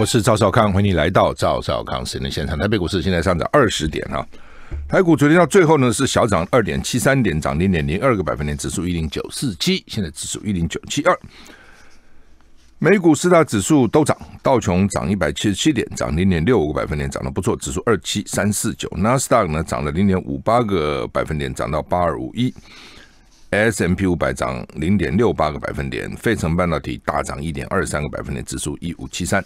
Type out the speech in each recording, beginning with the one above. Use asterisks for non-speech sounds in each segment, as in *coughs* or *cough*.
我是赵少康，欢迎你来到赵少康私人现场。台北股市现在上涨二十点啊，台股昨天到最后呢是小涨二点七三点，涨零点零二个百分点，指数一零九四七，现在指数一零九七二。美股四大指数都涨，道琼涨一百七十七点，涨零点六五个百分点，涨得不错，指数二七三四九。纳斯达克呢涨了零点五八个百分点，涨到八二五一。S M P 五百涨零点六八个百分点，费城半导体大涨一点二三个百分点，指数一五七三。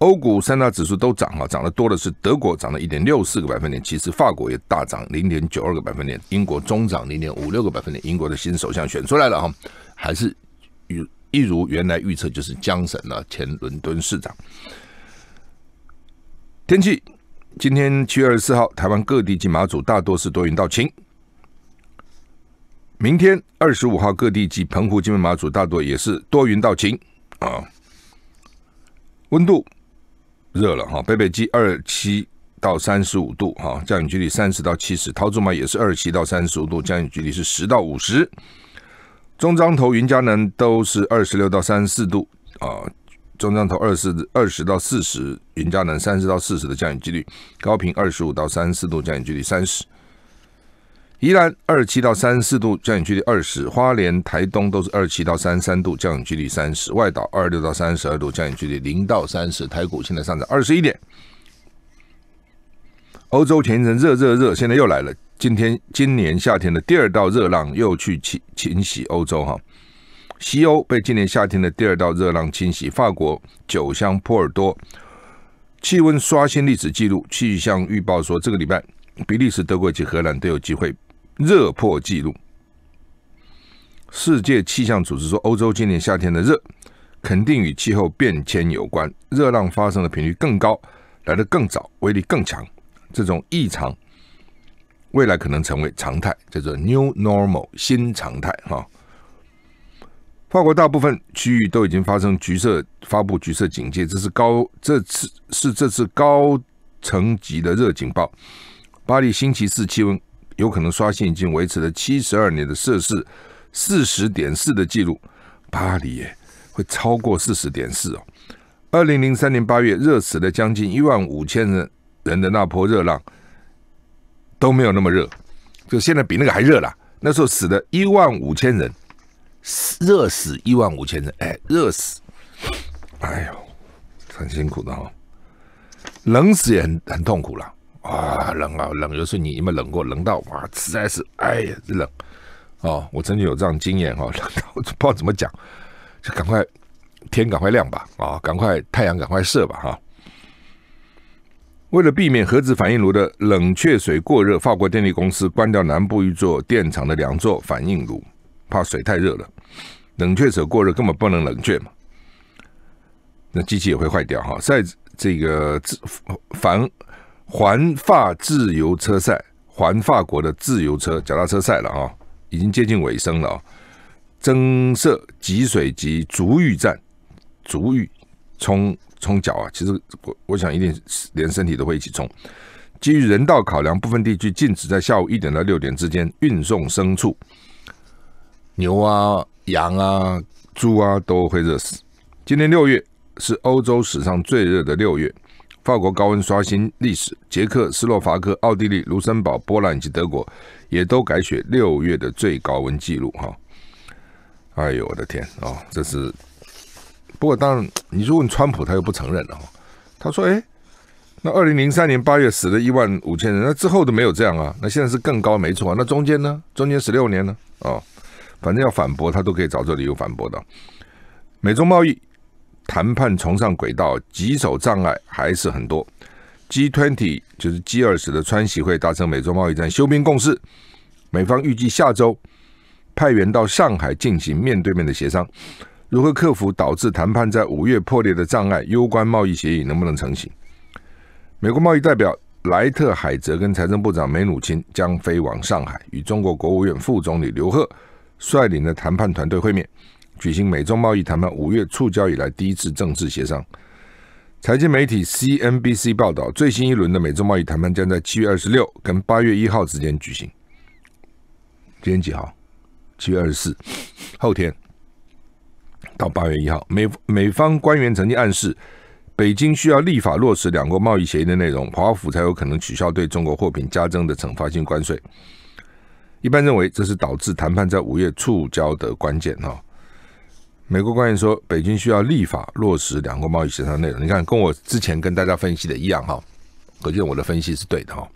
欧股三大指数都涨哈，涨得多的是德国，涨了一点六四个百分点，其实法国也大涨零点九二个百分点，英国中涨零点五六个百分点。英国的新首相选出来了哈，还是如一如原来预测，就是江省了前伦敦市长。天气今天七月二十四号，台湾各地及马祖大多是多云到晴，明天二十五号各地及澎湖、金门、马祖大多也是多云到晴啊，温度。热了哈，北北基二七到三十五度哈，降雨距离三十到七十。桃竹苗也是二七到三十五度，降雨距离是十到五十。中彰头云嘉南都是二十六到三十四度啊，中彰头二十二十到四十，云嘉南三十到四十的降雨几率，高频二十五到三十四度，降雨距离三十。宜兰二七到三十四度，降雨距离二十；花莲、台东都是二七到三三度，降雨距离三十；外岛二六到三十二度，降雨距离零到三十。台股现在上涨二十一点。欧洲前一阵热热热，现在又来了。今天今年夏天的第二道热浪又去侵侵袭欧洲哈。西欧被今年夏天的第二道热浪侵袭，法国酒香波尔多气温刷新历史记录。气象预报说，这个礼拜比利时、德国及荷兰都有机会。热破纪录。世界气象组织说，欧洲今年夏天的热肯定与气候变迁有关，热浪发生的频率更高，来得更早，威力更强。这种异常未来可能成为常态，叫做 New Normal 新常态。哈，法国大部分区域都已经发生橘色发布橘色警戒，这是高这次是这次高层级的热警报。巴黎星期四气温。有可能刷新已经维持了七十二年的摄氏四十点四的记录，巴黎会超过四十点四哦。二零零三年八月热死了将近一万五千人人的那波热浪都没有那么热，就现在比那个还热了。那时候死的一万五千人，热死一万五千人，哎，热死，哎呦，很辛苦的哈，冷死也很很痛苦了。啊，冷啊冷！有时候你有没有冷过？冷到哇，实在是哎呀冷！哦，我曾经有这样经验哦，*laughs* 冷到不知道怎么讲，就赶快天赶快亮吧，啊，赶快太阳赶快射吧哈。为了避免核子反应炉的冷却水过热，法国电力公司关掉南部一座电厂的两座反应炉，怕水太热了，冷却水过热根本不能冷却嘛，那机器也会坏掉哈。在这个反。环法自由车赛，环法国的自由车脚踏车赛了啊，已经接近尾声了啊。增设积水及足浴站，足浴冲冲脚啊，其实我我想一定连身体都会一起冲。基于人道考量，部分地区禁止在下午一点到六点之间运送牲畜，牛啊、羊啊、猪啊都会热死。今年六月是欧洲史上最热的六月。法国高温刷新历史，捷克斯洛伐克、奥地利、卢森堡、波兰以及德国也都改写六月的最高温纪录。哈，哎呦，我的天啊！这是不过，当然你如果川普他又不承认了，他说：“哎，那二零零三年八月死了一万五千人，那之后都没有这样啊。那现在是更高，没错。那中间呢？中间十六年呢？啊，反正要反驳他都可以找这理由反驳的。美中贸易。”谈判重上轨道，棘手障碍还是很多。G20 就是 G20 的川崎会达成美洲贸易战休兵共识。美方预计下周派员到上海进行面对面的协商，如何克服导致谈判在五月破裂的障碍，攸关贸易协议能不能成型。美国贸易代表莱特海泽跟财政部长梅努钦将飞往上海，与中国国务院副总理刘鹤率领的谈判团队会面。举行美中贸易谈判，五月触礁以来第一次政治协商。财经媒体 CNBC 报道，最新一轮的美中贸易谈判将在七月二十六跟八月一号之间举行。今天几号？七月二十四，后天到八月一号。美美方官员曾经暗示，北京需要立法落实两国贸易协议的内容，华府才有可能取消对中国货品加征的惩罚性关税。一般认为，这是导致谈判在五月触礁的关键哦。美国官员说：“北京需要立法落实两国贸易协商内容。”你看，跟我之前跟大家分析的一样哈，可见我的分析是对的哈。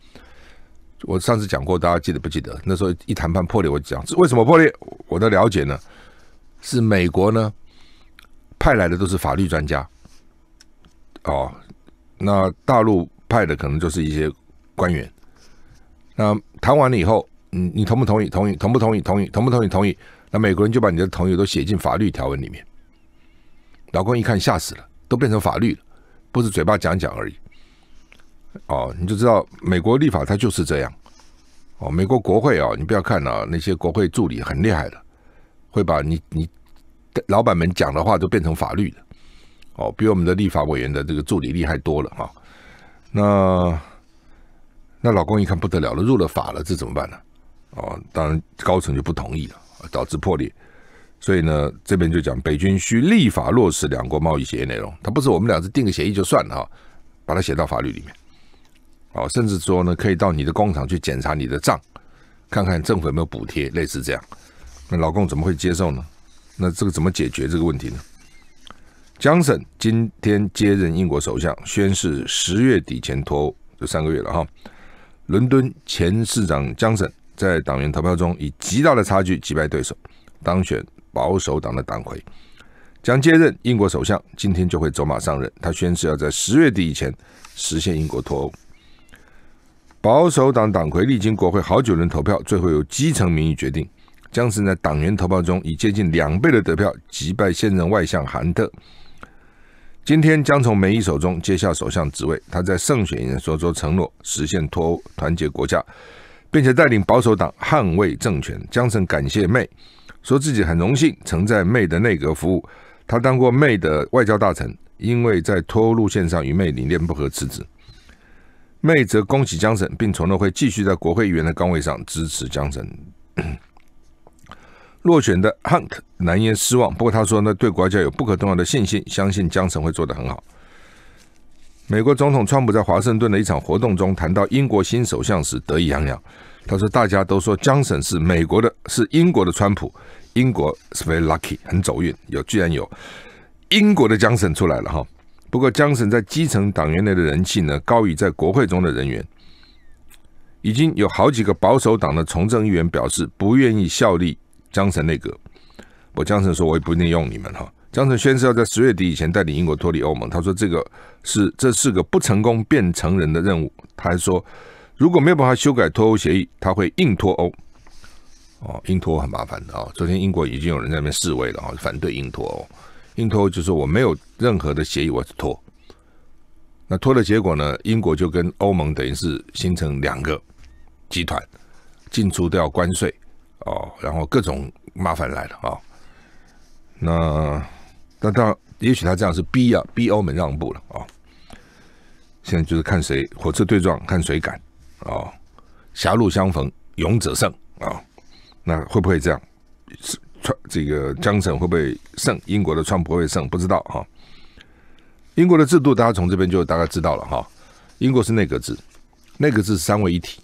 我上次讲过，大家记得不记得？那时候一谈判破裂，我讲为什么破裂？我的了解呢，是美国呢派来的都是法律专家，哦，那大陆派的可能就是一些官员。那谈完了以后，你你同不同意？同意，同不同意？同意，同不同意？同意。那美国人就把你的同意都写进法律条文里面。老公一看吓死了，都变成法律了，不是嘴巴讲讲而已。哦，你就知道美国立法它就是这样。哦，美国国会哦，你不要看啊，那些国会助理很厉害的，会把你你老板们讲的话都变成法律的。哦，比我们的立法委员的这个助理厉害多了哈。那那老公一看不得了了，入了法了，这怎么办呢？哦，当然高层就不同意了。导致破裂，所以呢，这边就讲北军需立法落实两国贸易协议内容。它不是我们俩是定个协议就算了哈，把它写到法律里面，哦，甚至说呢，可以到你的工厂去检查你的账，看看政府有没有补贴，类似这样。那老公怎么会接受呢？那这个怎么解决这个问题呢？江省今天接任英国首相，宣誓十月底前脱欧，就三个月了哈。伦敦前市长江省。在党员投票中以极大的差距击败对手，当选保守党的党魁，将接任英国首相。今天就会走马上任。他宣誓要在十月底以前实现英国脱欧。保守党党魁历经国会好几轮投票，最后由基层民意决定，将是在党员投票中以接近两倍的得票击败现任外相韩特。今天将从梅姨手中接下首相职位。他在胜选演所中承诺实现脱欧，团结国家。并且带领保守党捍卫政权，江澄感谢妹，说自己很荣幸曾在妹的内阁服务，他当过妹的外交大臣，因为在脱欧路线上与妹理念不合辞职。妹则恭喜江省，并承诺会继续在国会议员的岗位上支持江省 *coughs* 落选的 h n k 难言失望，不过他说呢，对国家有不可动摇的信心，相信江省会做得很好。美国总统川普在华盛顿的一场活动中谈到英国新首相时得意洋洋，他说：“大家都说江省是美国的，是英国的。川普，英国是 very lucky，很走运，有居然有英国的江省出来了哈。不过江省在基层党员内的人气呢，高于在国会中的人员。已经有好几个保守党的从政议员表示不愿意效力江省内阁。我江省说，我也不一定用你们哈。”张成轩是要在十月底以前带领英国脱离欧盟。他说：“这个是这是个不成功变成人的任务。”他还说：“如果没有办法修改脱欧协议，他会硬脱欧。”哦，硬脱欧很麻烦的啊！昨天英国已经有人在那边示威了啊，反对硬脱欧。硬脱欧就是我没有任何的协议，我脱。那脱的结果呢？英国就跟欧盟等于是形成两个集团，进出都要关税哦，然后各种麻烦来了啊。那。那他也许他这样是逼啊，逼欧盟让步了啊！现在就是看谁火车对撞，看谁敢啊！狭路相逢勇者胜啊！那会不会这样？川这个江省会不会胜？英国的川不会胜，不知道哈。英国的制度大家从这边就大概知道了哈。英国是内阁制，内阁制三位一体，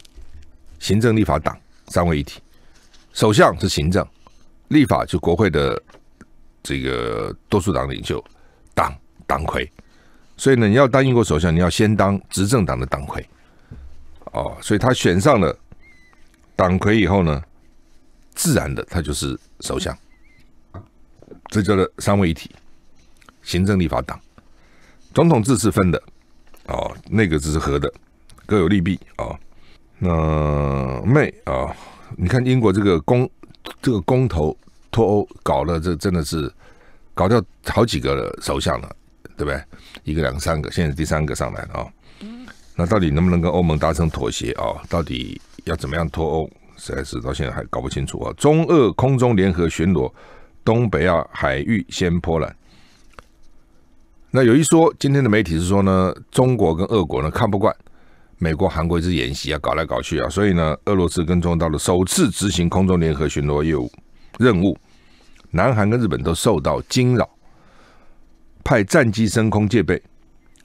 行政、立法、党三位一体，首相是行政，立法就国会的。这个多数党领袖，党党魁，所以呢，你要当英国首相，你要先当执政党的党魁，哦，所以他选上了党魁以后呢，自然的他就是首相，这叫做三位一体，行政立法党，总统制是分的，哦，内阁制是合的，各有利弊哦。那妹啊，你看英国这个公这个公投。脱欧搞了，这真的是搞掉好几个首相了，对不对？一个、两个、三个，现在第三个上来了啊。那到底能不能跟欧盟达成妥协啊？到底要怎么样脱欧，实在是到现在还搞不清楚啊。中俄空中联合巡逻，东北亚海域先波兰。那有一说，今天的媒体是说呢，中国跟俄国呢看不惯美国、韩国直演习啊，搞来搞去啊，所以呢，俄罗斯跟中国到了首次执行空中联合巡逻业务。任务，南韩跟日本都受到惊扰，派战机升空戒备。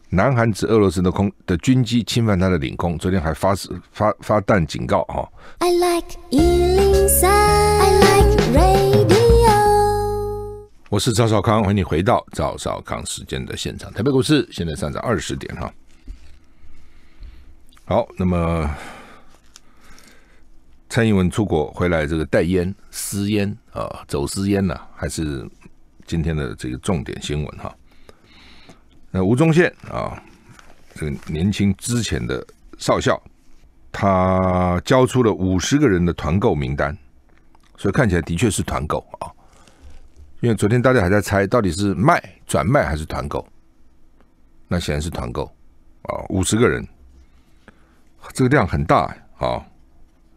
南韩指俄罗斯的空的军机侵犯他的领空，昨天还发发发弹警告啊。我是赵少康，欢迎你回到赵少康时间的现场。台北股市现在上涨二十点哈。好，那么。蔡英文出国回来，这个带烟、私烟啊，走私烟呢，还是今天的这个重点新闻哈？那吴宗宪啊，这个年轻之前的少校，他交出了五十个人的团购名单，所以看起来的确是团购啊。因为昨天大家还在猜到底是卖、转卖还是团购，那显然是团购啊，五十个人，这个量很大啊。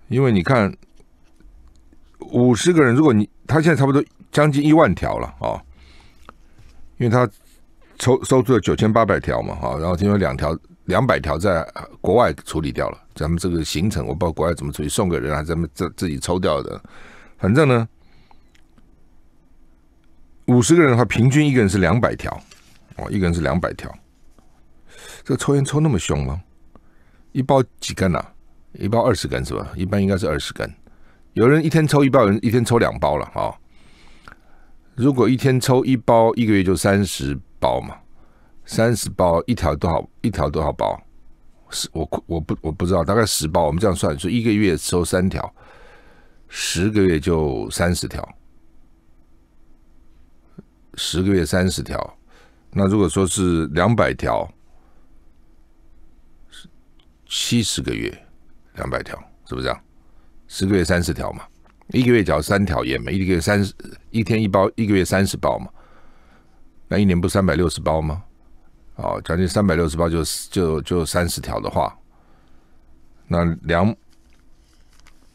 因为你看，五十个人，如果你他现在差不多将近一万条了啊，因为他抽收出了九千八百条嘛，哈，然后因为两条两百条在国外处理掉了，咱们这个行程我不知道国外怎么处理，送给人还是咱们自自己抽掉的，反正呢，五十个人的话，平均一个人是两百条，哦，一个人是两百条，这个抽烟抽那么凶吗？一包几根呐？一包二十根是吧？一般应该是二十根。有人一天抽一包，有人一天抽两包了啊。如果一天抽一包，一个月就三十包嘛。三十包一条多少？一条多少包？十我我不我不知道，大概十包。我们这样算，就一个月抽三条，十个月就三十条。十个月三十条，那如果说是两百条，七十个月。两百条是不是？十个月三十条嘛，一个月缴三条烟嘛，一个月三十，一天一包，一个月三十包嘛，那一年不三百六十包吗？哦，将近三百六十包，就就就三十条的话，那两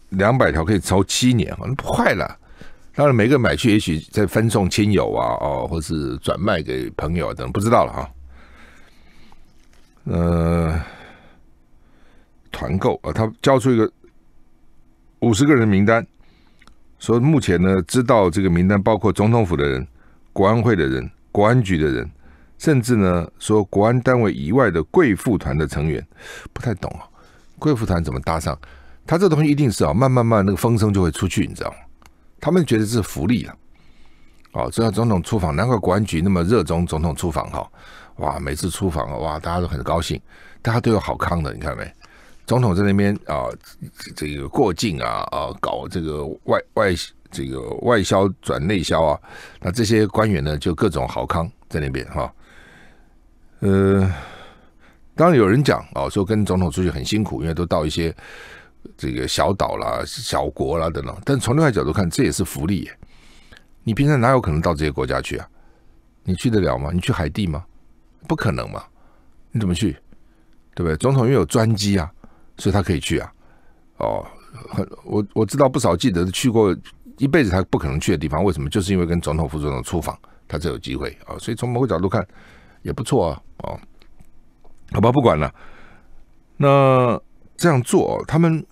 两百条可以抽七年，快了。当然，每个买去，也许再分送亲友啊，哦，或是转卖给朋友等，不知道了哈。嗯。团购啊，他交出一个五十个人名单，说目前呢知道这个名单包括总统府的人、国安会的人、国安局的人，甚至呢说国安单位以外的贵妇团的成员，不太懂啊，贵妇团怎么搭上？他这东西一定是啊，慢慢慢那个风声就会出去，你知道吗？他们觉得是福利了，哦，知道总统出访，难怪国安局那么热衷总统出访哈，哇，每次出访哇，大家都很高兴，大家都有好康的，你看没？总统在那边啊，这个过境啊啊，搞这个外外这个外销转内销啊，那这些官员呢就各种豪康在那边哈。呃，当然有人讲哦，说跟总统出去很辛苦，因为都到一些这个小岛啦、小国啦等等。但从另外角度看，这也是福利。你平常哪有可能到这些国家去啊？你去得了吗？你去海地吗？不可能嘛？你怎么去？对不对？总统又有专机啊。所以他可以去啊，哦，我我知道不少记者是去过一辈子他不可能去的地方，为什么？就是因为跟总统、副总统出访，他才有机会啊。所以从某个角度看也不错啊，哦，好吧，不管了。那这样做，他们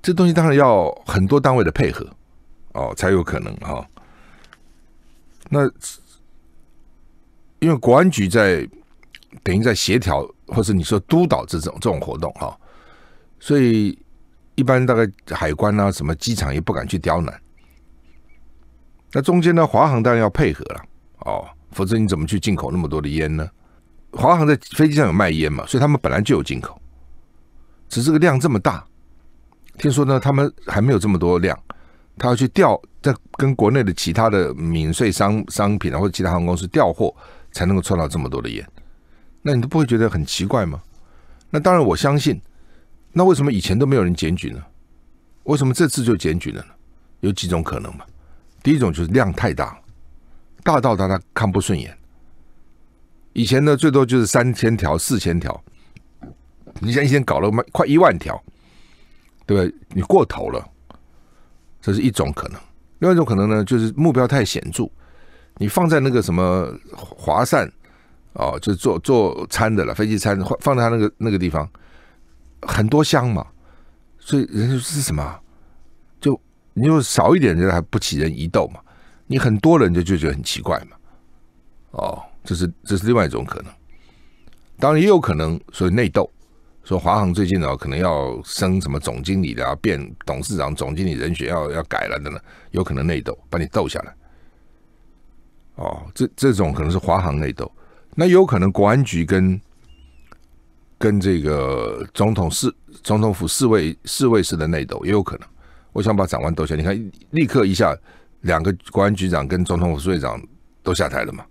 这东西当然要很多单位的配合哦，才有可能哈。那因为国安局在等于在协调，或者你说督导这种这种活动哈。所以一般大概海关呐，什么机场也不敢去刁难。那中间呢，华航当然要配合了，哦，否则你怎么去进口那么多的烟呢？华航在飞机上有卖烟嘛，所以他们本来就有进口，只是这个量这么大。听说呢，他们还没有这么多量，他要去调，在跟国内的其他的免税商商品啊，或者其他航空公司调货，才能够凑到这么多的烟。那你都不会觉得很奇怪吗？那当然，我相信。那为什么以前都没有人检举呢？为什么这次就检举了呢？有几种可能嘛？第一种就是量太大，大到他他看不顺眼。以前呢，最多就是三千条、四千条，你现在一天搞了快一万条，对不对？你过头了，这是一种可能。另外一种可能呢，就是目标太显著，你放在那个什么华善哦，就是做做餐的了，飞机餐放在他那个那个地方。很多箱嘛，所以人是什么？就你就少一点人还不起人一斗嘛？你很多人就就觉得很奇怪嘛。哦，这是这是另外一种可能。当然也有可能，所以内斗。说华航最近呢，可能要升什么总经理的，变董事长、总经理人选要要改了的呢，有可能内斗把你斗下来。哦，这这种可能是华航内斗。那有可能国安局跟。跟这个总统侍总统府侍卫侍卫室的内斗也有可能。我想把长官斗下，你看立刻一下，两个国安局长跟总统府侍卫长都下台了嘛？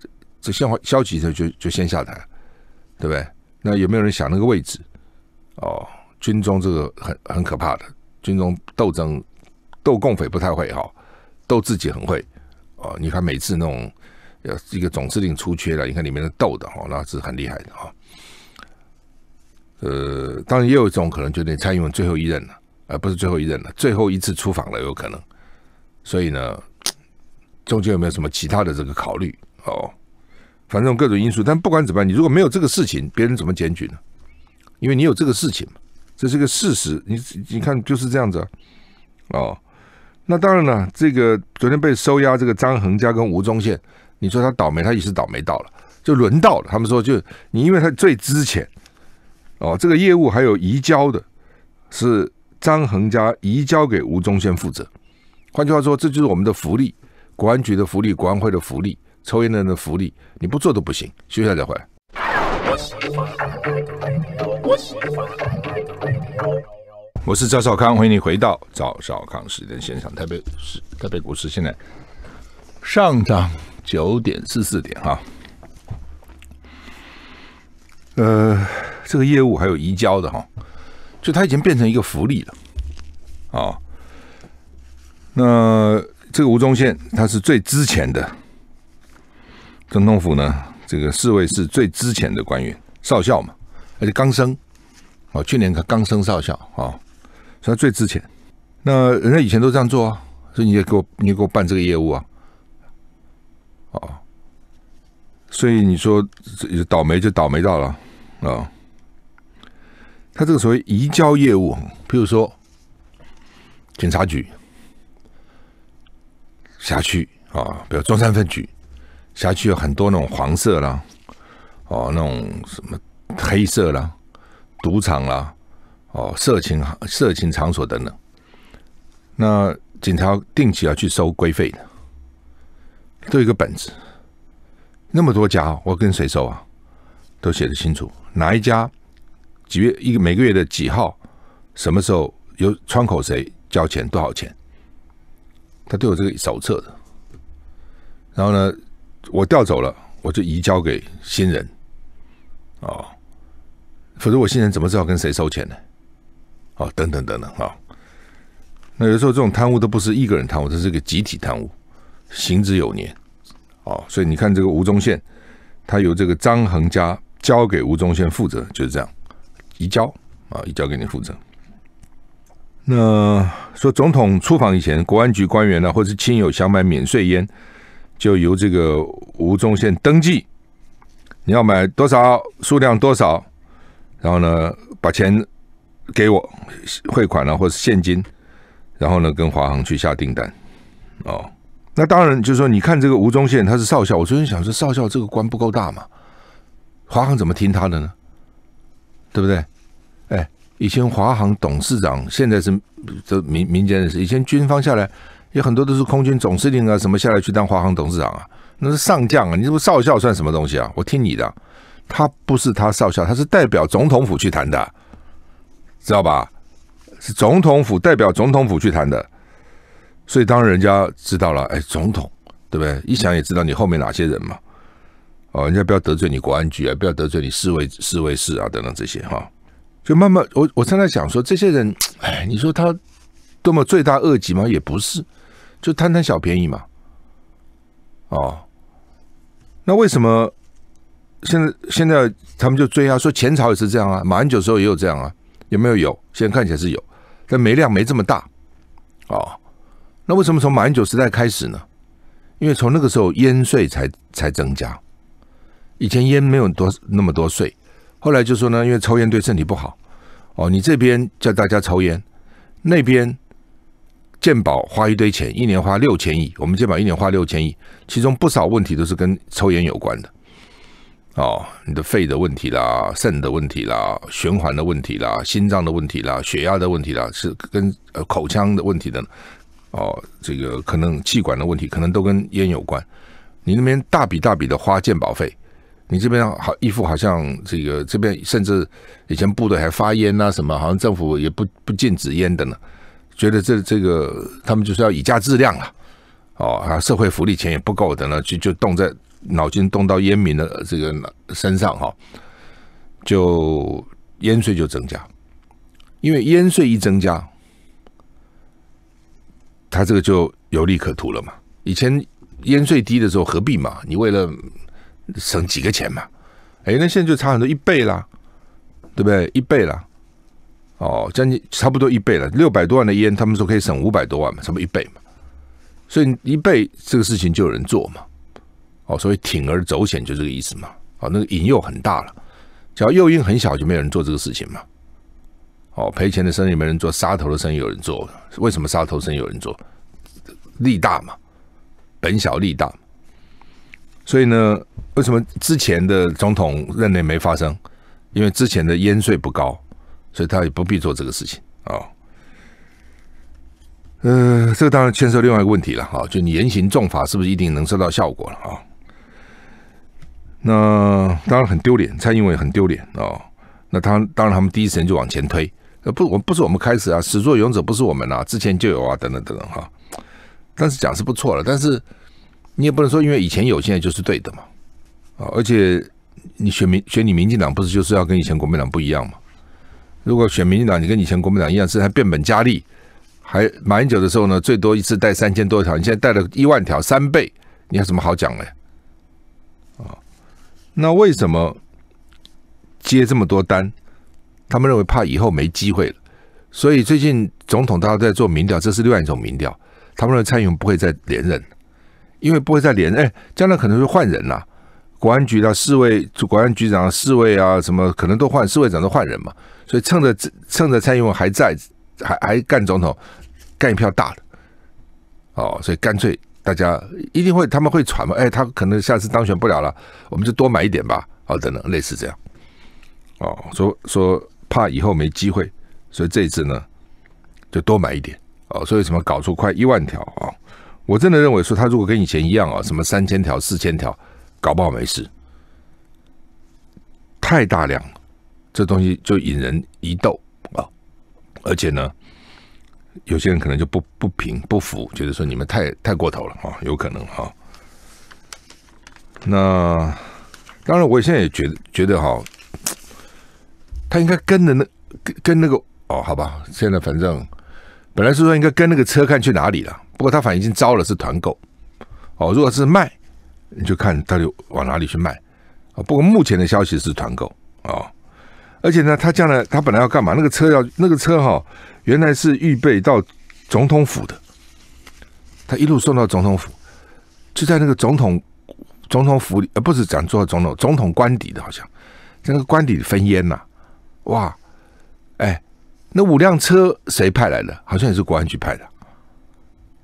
这这先消极的就就先下台，对不对？那有没有人想那个位置？哦，军中这个很很可怕的，军中斗争斗共匪不太会哈，斗自己很会哦，你看每次那种呃，一个总司令出缺了，你看里面的斗的哦，那是很厉害的哈。呃，当然也有一种可能，就是蔡英文最后一任了，而不是最后一任了，最后一次出访了，有可能。所以呢，中间有没有什么其他的这个考虑？哦，反正各种因素。但不管怎么样，你如果没有这个事情，别人怎么检举呢？因为你有这个事情，这是个事实。你你看就是这样子，哦。那当然了，这个昨天被收押这个张恒家跟吴宗宪，你说他倒霉，他也是倒霉到了，就轮到了。他们说，就你因为他最之前。哦，这个业务还有移交的，是张恒家移交给吴宗宪负责。换句话说，这就是我们的福利，国安局的福利，国安会的福利，抽烟的人的福利，你不做都不行。休息下再回来。我是赵少康，欢迎你回到赵少康时间现场。台北市，台北股市现在上涨九点四四点哈。呃，这个业务还有移交的哈，就它已经变成一个福利了，啊，那这个吴宗宪他是最之前的，总统府呢，这个侍卫是最之前的官员，少校嘛，而且刚升，哦，去年刚升少校啊，所以他最值钱。那人家以前都这样做啊，所以你也给我，你给我办这个业务啊，啊，所以你说倒霉就倒霉到了。啊，他这个所谓移交业务，譬如说，警察局辖区啊，比如中山分局辖区有很多那种黄色啦，哦，那种什么黑色啦，赌场啦，哦，色情色情场所等等。那警察定期要去收规费的，都一个本子，那么多家，我跟谁收啊？都写的清楚，哪一家几月一个每个月的几号，什么时候由窗口谁交钱多少钱，他都有这个手册的。然后呢，我调走了，我就移交给新人，哦，否则我新人怎么知道跟谁收钱呢？哦，等等等等啊，那有时候这种贪污都不是一个人贪，污，这是个集体贪污，行之有年，哦，所以你看这个吴宗宪，他有这个张恒家。交给吴宗宪负责，就是这样，移交啊，移交给你负责。那说总统出访以前，国安局官员呢，或是亲友想买免税烟，就由这个吴宗宪登记。你要买多少数量多少，然后呢，把钱给我汇款了，或者现金，然后呢，跟华航去下订单。哦，那当然就是说，你看这个吴宗宪他是少校，我昨天想说，少校这个官不够大嘛。华航怎么听他的呢？对不对？哎，以前华航董事长现在是这民民间人士，以前军方下来也有很多都是空军总司令啊，什么下来去当华航董事长啊，那是上将啊，你这不少校算什么东西啊？我听你的，他不是他少校，他是代表总统府去谈的，知道吧？是总统府代表总统府去谈的，所以当人家知道了，哎，总统对不对？一想也知道你后面哪些人嘛。哦，人家不要得罪你国安局啊，不要得罪你侍卫侍卫市啊，等等这些哈，就慢慢，我我正在想说，这些人，哎，你说他多么罪大恶极吗？也不是，就贪贪小便宜嘛。哦，那为什么现在现在他们就追啊？说前朝也是这样啊，马英九时候也有这样啊，有没有有？现在看起来是有，但没量没这么大。哦，那为什么从马英九时代开始呢？因为从那个时候烟税才才增加。以前烟没有多那么多税，后来就说呢，因为抽烟对身体不好，哦，你这边叫大家抽烟，那边鉴宝花一堆钱，一年花六千亿，我们鉴宝一年花六千亿，其中不少问题都是跟抽烟有关的，哦，你的肺的问题啦，肾的问题啦，循环的问题啦，心脏的问题啦，血压的问题啦，是跟呃口腔的问题的，哦，这个可能气管的问题，可能都跟烟有关，你那边大笔大笔的花鉴保费。你这边好，一副好像这个这边甚至以前部队还发烟啊什么，好像政府也不不禁止烟的呢。觉得这这个他们就是要以价质量了，哦啊，社会福利钱也不够的呢，就就动在脑筋动到烟民的这个身上哈，就烟税就增加，因为烟税一增加，他这个就有利可图了嘛。以前烟税低的时候何必嘛，你为了。省几个钱嘛？哎，那现在就差很多一倍啦，对不对？一倍啦，哦，将近差不多一倍了。六百多万的烟，他们说可以省五百多万嘛，差不多一倍嘛？所以一倍这个事情就有人做嘛？哦，所以铤而走险就这个意思嘛？哦，那个引诱很大了，只要诱因很小，就没有人做这个事情嘛？哦，赔钱的生意没人做，杀头的生意有人做。为什么杀头生意有人做？利大嘛，本小利大。所以呢，为什么之前的总统任内没发生？因为之前的烟税不高，所以他也不必做这个事情啊。呃，这个当然牵涉另外一个问题了，哈，就你严刑重罚是不是一定能收到效果了啊？那当然很丢脸，蔡英文很丢脸啊。那他当然他们第一时间就往前推，呃，不，我不是我们开始啊，始作俑者不是我们啊，之前就有啊，等等等等哈。但是讲是不错了，但是。你也不能说，因为以前有，现在就是对的嘛。啊，而且你选民选你民进党，不是就是要跟以前国民党不一样吗？如果选民进党，你跟以前国民党一样，甚至还变本加厉，还马英九的时候呢，最多一次带三千多条，你现在带了一万条，三倍，你还什么好讲嘞？啊，那为什么接这么多单？他们认为怕以后没机会了，所以最近总统大家都在做民调，这是另外一种民调，他们的蔡英文不会再连任。因为不会再连哎，将来可能会换人呐，国安局的侍卫，国安局长、侍卫啊，什么可能都换，侍卫长都换人嘛，所以趁着趁着蔡英文还在，还还干总统，干一票大的，哦，所以干脆大家一定会他们会传嘛，哎，他可能下次当选不了了，我们就多买一点吧，哦等等类似这样，哦，说说怕以后没机会，所以这次呢就多买一点，哦，所以什么搞出快一万条啊？我真的认为说，他如果跟以前一样啊，什么三千条、四千条，搞不好没事。太大量了，这东西就引人疑窦啊。而且呢，有些人可能就不不平不服，觉得说你们太太过头了啊，有可能哈。那当然，我现在也觉得觉得哈，他应该跟着那跟那个哦，好吧，现在反正本来是说应该跟那个车看去哪里了。不过他反正已经招了是团购，哦，如果是卖，你就看到底往哪里去卖啊。不过目前的消息是团购啊，而且呢，他将来他本来要干嘛？那个车要那个车哈，原来是预备到总统府的，他一路送到总统府，就在那个总统总统府里，呃，不是讲做总统总统官邸的，好像在那个官邸里分烟呐，哇，哎，那五辆车谁派来的？好像也是国安局派的。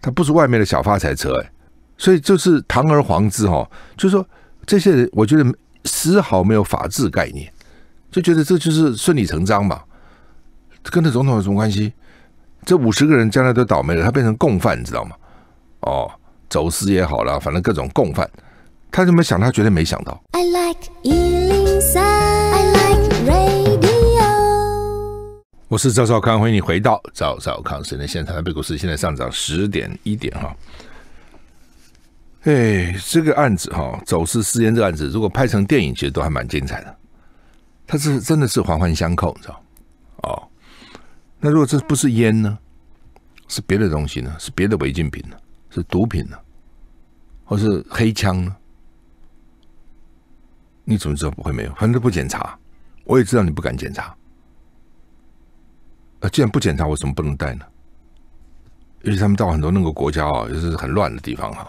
他不是外面的小发财车哎，所以就是堂而皇之哈，就是说这些人，我觉得丝毫没有法治概念，就觉得这就是顺理成章嘛，跟着总统有什么关系？这五十个人将来都倒霉了，他变成共犯，你知道吗？哦，走私也好了，反正各种共犯，他怎么想？他绝对没想到。I like 我是赵少康，欢迎你回到赵少康。现在现场台美股市现在上涨十点一点哈。哎，这个案子哈，走私私烟这个案子，如果拍成电影，其实都还蛮精彩的。它是真的是环环相扣，你知道？哦，那如果这不是烟呢？是别的东西呢？是别的违禁品呢？是毒品呢？或是黑枪呢？你怎么知道不会没有？反正不检查，我也知道你不敢检查。呃，既然不检查，为什么不能带呢？因为他们到很多那个国家哦，就是很乱的地方哈。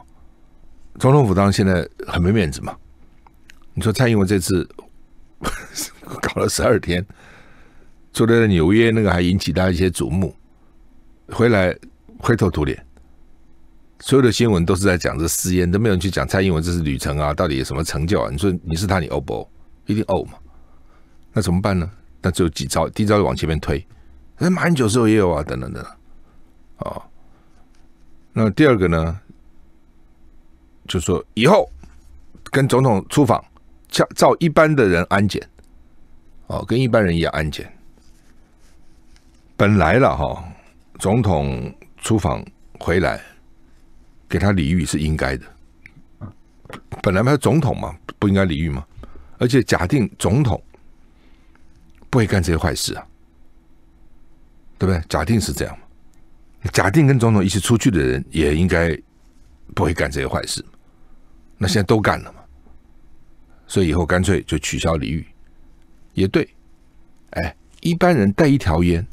总统府当然现在很没面子嘛。你说蔡英文这次 *laughs* 搞了十二天，坐在纽约那个还引起大家一些瞩目，回来灰头土脸，所有的新闻都是在讲这私烟，都没有人去讲蔡英文这次旅程啊，到底有什么成就啊？你说你是他，你呕不呕？一定呕嘛？那怎么办呢？那只有几招，第一招就往前面推。那英九时候也有啊，等等等等，啊，那第二个呢，就说以后跟总统出访，照照一般的人安检，哦，跟一般人一样安检。本来了哈，总统出访回来，给他礼遇是应该的，本来嘛，总统嘛，不应该礼遇吗？而且假定总统不会干这些坏事啊。对不对？假定是这样嘛，假定跟总统一起出去的人也应该不会干这些坏事，那现在都干了嘛，所以以后干脆就取消礼遇，也对。哎，一般人带一条烟，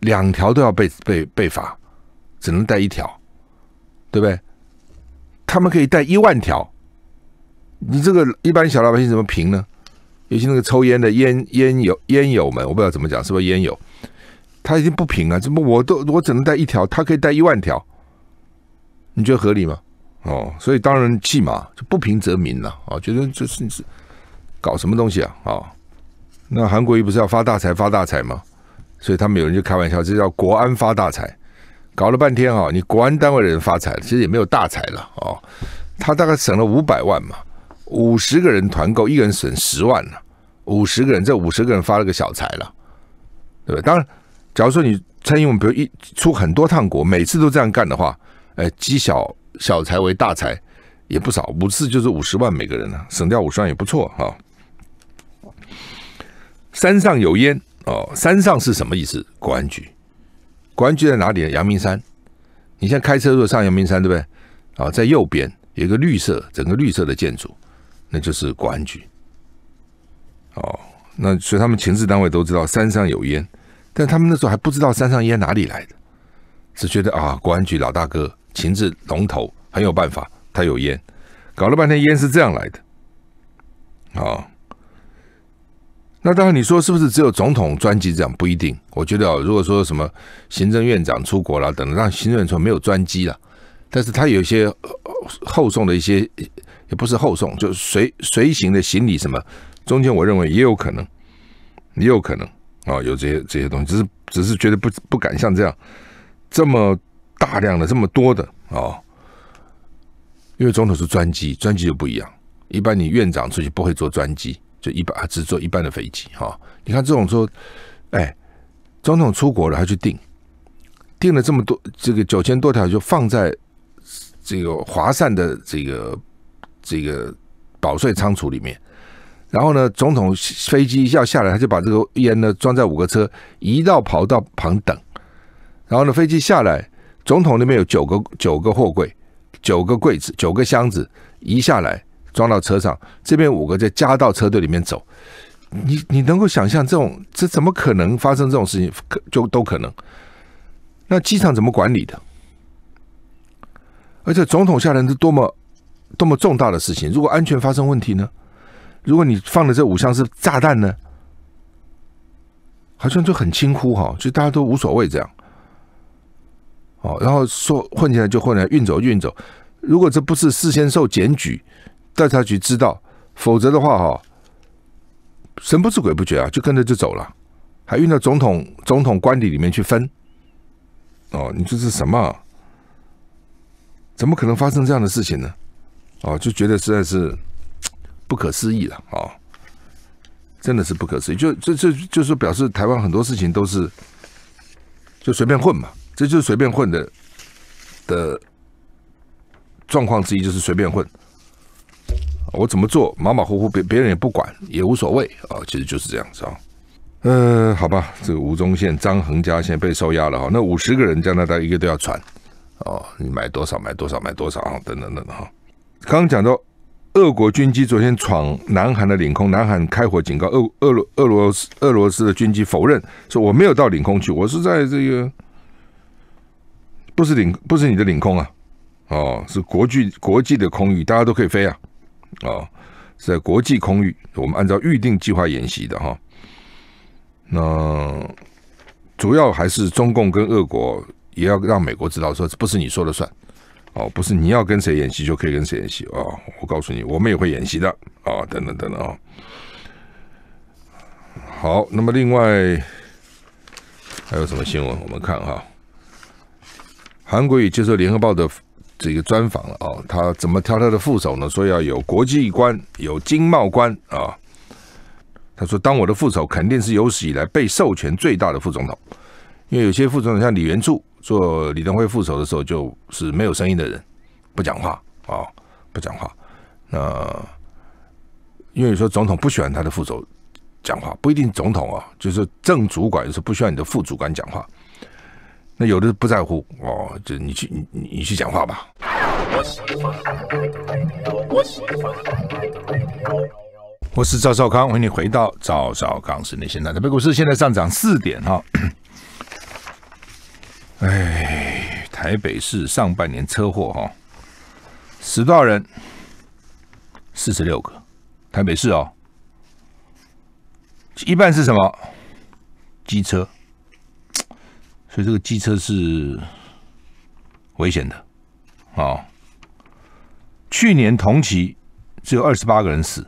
两条都要被被被罚，只能带一条，对不对？他们可以带一万条，你这个一般小老百姓怎么评呢？尤其那个抽烟的烟烟友烟友们，我不知道怎么讲，是不是烟友？他已经不平啊！怎么我都我只能带一条，他可以带一万条，你觉得合理吗？哦，所以当然气嘛，就不平则民了啊！觉得这是是搞什么东西啊？啊，那韩国瑜不是要发大财发大财吗？所以他们有人就开玩笑，这叫国安发大财。搞了半天啊，你国安单位的人发财，其实也没有大财了哦，他大概省了五百万嘛，五十个人团购，一个人省十万呢，五十个人，这五十个人发了个小财了，对吧？当然。假如说你参文比如一出很多趟国，每次都这样干的话，哎，积小小财为大财也不少，五次就是五十万每个人呢，省掉五十万也不错哈。山上有烟哦，山上是什么意思？国安局，国安局在哪里？阳明山，你现在开车如果上阳明山，对不对？啊，在右边有一个绿色，整个绿色的建筑，那就是国安局。哦，那所以他们情治单位都知道山上有烟。但他们那时候还不知道山上烟哪里来的，只觉得啊，国安局老大哥情智龙头很有办法，他有烟，搞了半天烟是这样来的。啊，那当然，你说是不是只有总统专机这样不一定？我觉得哦、如果说什么行政院长出国了，等让行政院没有专机了，但是他有一些后送的一些，也不是后送，就随随行的行李什么，中间我认为也有可能，也有可能。啊，有这些这些东西，只是只是觉得不不敢像这样这么大量的这么多的啊，因为总统是专机，专机就不一样。一般你院长出去不会坐专机，就一般只坐一般的飞机哈。你看这种说，哎，总统出国了，他去订，订了这么多这个九千多条，就放在这个华善的这个这个保税仓储里面。然后呢，总统飞机一下下来，他就把这个烟呢装在五个车，移到跑道旁等。然后呢，飞机下来，总统那边有九个九个货柜、九个柜子、九个箱子，一下来装到车上，这边五个再加到车队里面走。你你能够想象这种这怎么可能发生这种事情？可就都可能。那机场怎么管理的？而且总统下来是多么多么重大的事情，如果安全发生问题呢？如果你放的这五箱是炸弹呢，好像就很轻忽哈，就大家都无所谓这样，哦，然后说混进来就混来运走运走。如果这不是事先受检举，调查局知道，否则的话哈，神不知鬼不觉啊，就跟着就走了，还运到总统总统官邸里面去分，哦，你这是什么？怎么可能发生这样的事情呢？哦，就觉得实在是。不可思议了，哦，真的是不可思议。就这这就是表示台湾很多事情都是就随便混嘛，这就是随便混的的状况之一，就是随便混。我怎么做马马虎虎，别别人也不管，也无所谓啊，其实就是这样子啊。呃，好吧，这个吴宗宪、张恒嘉现在被收押了哈，那五十个人加拿大一个都要传哦，你买多少买多少买多少啊，等等等等哈。刚刚讲到。俄国军机昨天闯南韩的领空，南韩开火警告，俄、俄罗、俄罗斯、俄罗斯的军机否认说我没有到领空去，我是在这个不是领不是你的领空啊，哦，是国际国际的空域，大家都可以飞啊，是在国际空域，我们按照预定计划演习的哈。那主要还是中共跟俄国也要让美国知道，说不是你说了算。哦，不是你要跟谁演习就可以跟谁演习啊！我告诉你，我们也会演习的啊！等等等等啊！好，那么另外还有什么新闻？我们看哈。韩国也接受联合报的这个专访了啊！他怎么挑他的副手呢？说要有国际观，有经贸观啊！他说当我的副手，肯定是有史以来被授权最大的副总统，因为有些副总统像李元柱。做李登辉副手的时候，就是没有声音的人，不讲话啊，不讲话。那因为说总统不喜欢他的副手讲话，不一定总统啊，就是正主管是不需要你的副主管讲话。那有的不在乎哦，就你去你你去讲话吧。我是赵少康，欢迎你回到赵少康是内线台的北股市，现在上涨四点哈。哎，台北市上半年车祸哈，死多少人？四十六个。台北市哦，一半是什么？机车。所以这个机车是危险的，哦。去年同期只有二十八个人死，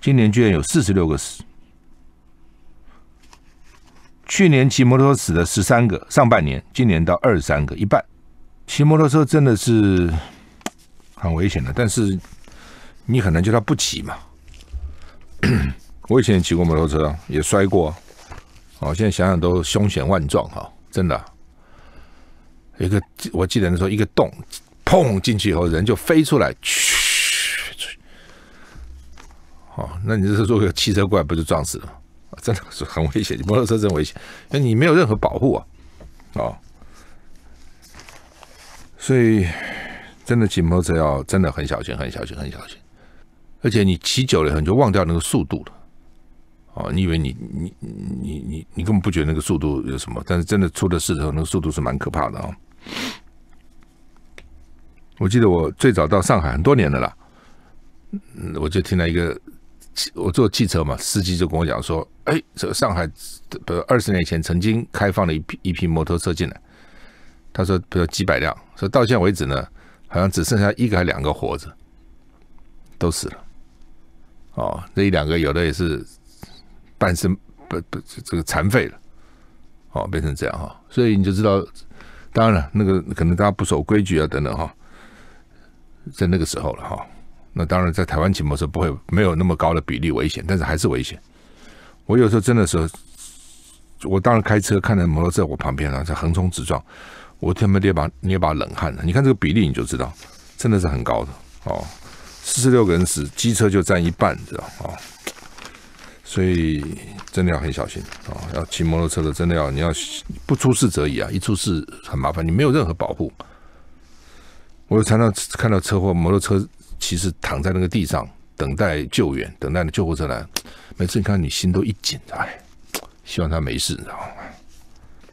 今年居然有四十六个死。去年骑摩托车死的十三个，上半年，今年到二十三个，一半。骑摩托车真的是 *tsk* 很危险的，但是你很难叫他不骑嘛。*clears throat* 我以前也骑过摩托车，也摔过。哦，现在想想都凶险万状哈，真的。一个我记得那时候一个洞，砰进去以后人就飞出来，嘘。好，那你这是做个汽车怪，不就撞死了？*laughs* 真的是很危险，你摩托车真危险，那你没有任何保护啊，哦，所以真的骑摩托车要真的很小心，很小心，很小心，而且你骑久了，以后你就忘掉那个速度了，哦，你以为你你你你你根本不觉得那个速度有什么，但是真的出了事的时候，那个速度是蛮可怕的啊！我记得我最早到上海很多年的啦，我就听到一个。我坐汽车嘛，司机就跟我讲说：“哎，这上海二十年前曾经开放了一批一批摩托车进来，他说比如几百辆，所以到现在为止呢，好像只剩下一个还两个活着，都死了。哦，这一两个有的也是半身不不这个残废了，哦，变成这样哈。所以你就知道，当然了，那个可能大家不守规矩啊，等等哈，在那个时候了哈。”那当然，在台湾骑摩托车不会没有那么高的比例危险，但是还是危险。我有时候真的是，我当然开车看到摩托车，我旁边啊在横冲直撞，我天，没捏把，捏把冷汗了。你看这个比例，你就知道真的是很高的哦。四十六个人死，机车就占一半，知道哦。所以真的要很小心啊！要骑摩托车的，真的要你要不出事则已啊，一出事很麻烦。你没有任何保护。我常常看到车祸摩托车。其实躺在那个地上等待救援，等待救护车来。每次你看你心都一紧，哎，希望他没事，知道吗？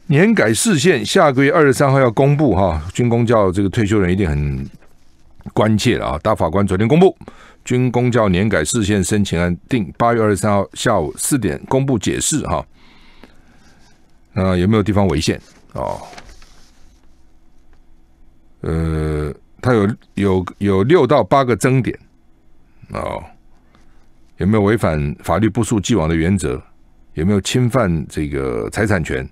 年改视线下个月二十三号要公布哈，军工教这个退休人一定很关切了啊。大法官昨天公布，军工教年改视线申请案定八月二十三号下午四点公布解释哈。那有没有地方违宪？哦，呃。他有有有六到八个争点哦，有没有违反法律不溯既往的原则？有没有侵犯这个财产权？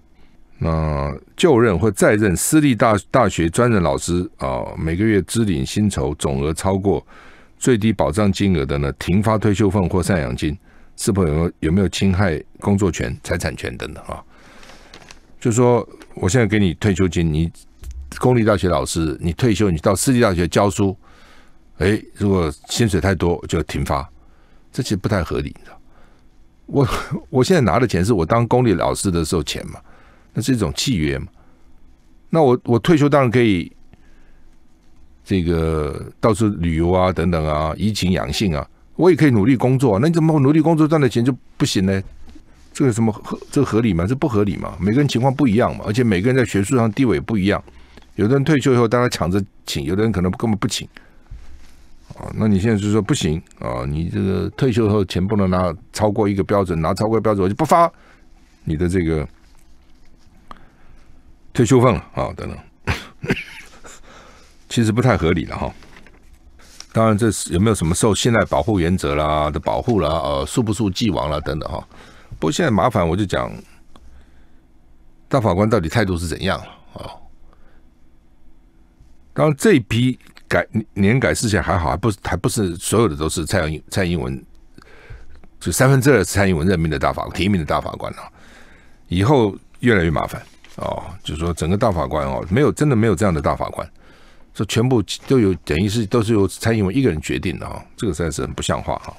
那就任或在任私立大大学专任老师啊，每个月支领薪酬总额超过最低保障金额的呢，停发退休俸或赡养金，是否有有没有侵害工作权、财产权等等啊？就说我现在给你退休金，你。公立大学老师，你退休，你到私立大学教书，哎，如果薪水太多就停发，这其实不太合理。你知道，我 *laughs* 我现在拿的钱是我当公立老师的时候钱嘛，那是一种契约嘛。那我我退休当然可以，这个到处旅游啊，等等啊，怡情养性啊，我也可以努力工作。那你怎么努力工作赚的钱就不行呢？这个什么合？这个合理吗？这不合理嘛？每个人情况不一样嘛，而且每个人在学术上地位不一样。有的人退休以后，大家抢着请；有的人可能根本不请。啊，那你现在就说不行啊！你这个退休后钱不能拿超过一个标准，拿超过标准我就不发你的这个退休份了。啊，等等，*laughs* 其实不太合理了哈。当然，这是有没有什么受信赖保护原则啦的保护啦，呃，诉不诉既往啦等等哈。不过现在麻烦我就讲大法官到底态度是怎样了啊？当然，这一批改年改事情还好，还不是还不是所有的都是蔡英蔡英文，就三分之二蔡英文任命的大法官提名的大法官啊。以后越来越麻烦哦，就是说整个大法官哦，没有真的没有这样的大法官，说全部都有等于是都是由蔡英文一个人决定的啊，这个实在是很不像话哈。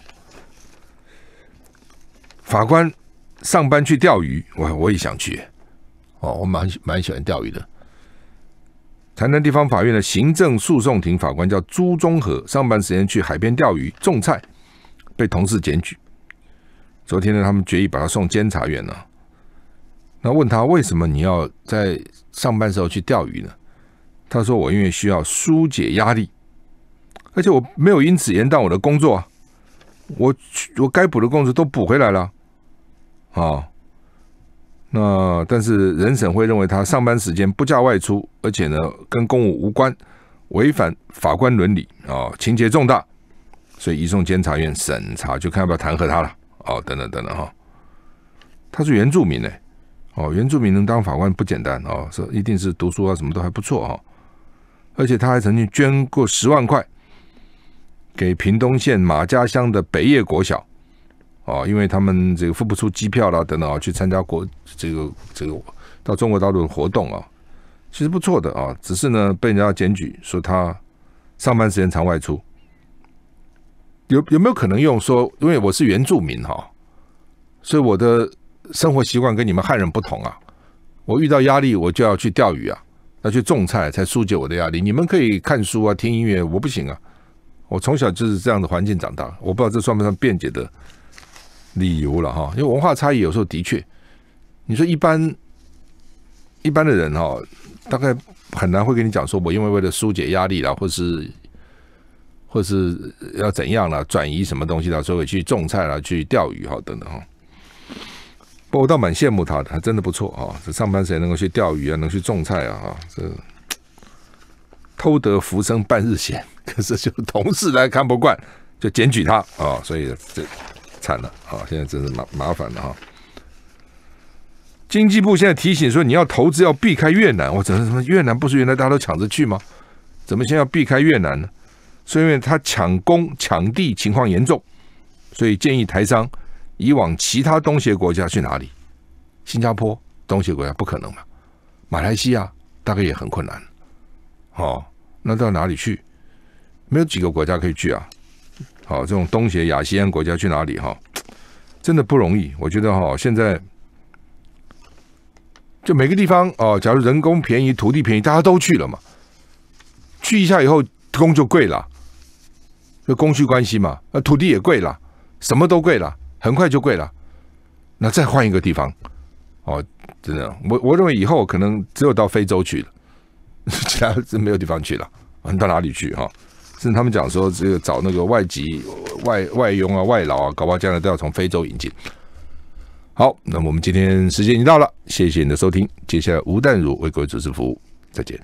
法官上班去钓鱼，我我也想去哦，我蛮蛮喜欢钓鱼的。台南地方法院的行政诉讼庭法官叫朱中和，上班时间去海边钓鱼、种菜，被同事检举。昨天呢，他们决议把他送监察院了。那问他为什么你要在上班时候去钓鱼呢？他说：“我因为需要疏解压力，而且我没有因此延宕我的工作，我我该补的工资都补回来了。”啊。那但是人审会认为他上班时间不假外出，而且呢跟公务无关，违反法官伦理啊，情节重大，所以移送监察院审查，就看要不要弹劾他了。哦，等等等等哈，他是原住民呢，哦，原住民能当法官不简单哦，是一定是读书啊什么都还不错哦，而且他还曾经捐过十万块给屏东县马家乡的北叶国小。啊，因为他们这个付不出机票啦等等啊，去参加国这个这个到中国大陆的活动啊，其实不错的啊。只是呢，被人家检举说他上班时间常外出，有有没有可能用说？因为我是原住民哈，所以我的生活习惯跟你们汉人不同啊。我遇到压力，我就要去钓鱼啊，要去种菜才疏解我的压力。你们可以看书啊，听音乐，我不行啊。我从小就是这样的环境长大，我不知道这算不算辩解的。理由了哈，因为文化差异，有时候的确，你说一般一般的人哈，大概很难会跟你讲说，我因为为了疏解压力啦，或是或是要怎样了，转移什么东西了，所以去种菜了，去钓鱼哈，等等哈。不过我倒蛮羡慕他的，还真的不错啊，这上班谁能够去钓鱼啊，能去种菜啊，这偷得浮生半日闲。可是就同事来看不惯，就检举他啊，所以这。惨了，好，现在真是麻麻烦了哈。经济部现在提醒说，你要投资要避开越南，我怎么说么越南不是原来大家都抢着去吗？怎么现在要避开越南呢？是因为他抢工抢地情况严重，所以建议台商以往其他东协国家去哪里？新加坡东协国家不可能嘛？马来西亚大概也很困难。哦，那到哪里去？没有几个国家可以去啊。啊，这种东协、亚、西安国家去哪里哈？真的不容易。我觉得哈，现在就每个地方哦，假如人工便宜、土地便宜，大家都去了嘛。去一下以后，工就贵了，就供需关系嘛。那土地也贵了，什么都贵了，很快就贵了。那再换一个地方哦，真的，我我认为以后可能只有到非洲去了，*laughs* 其他是没有地方去了。你到哪里去哈？甚至他们讲说，这个找那个外籍外外佣啊、外劳啊，搞不好将来都要从非洲引进。好，那么我们今天时间已经到了，谢谢你的收听。接下来吴淡如为各位主持服务，再见。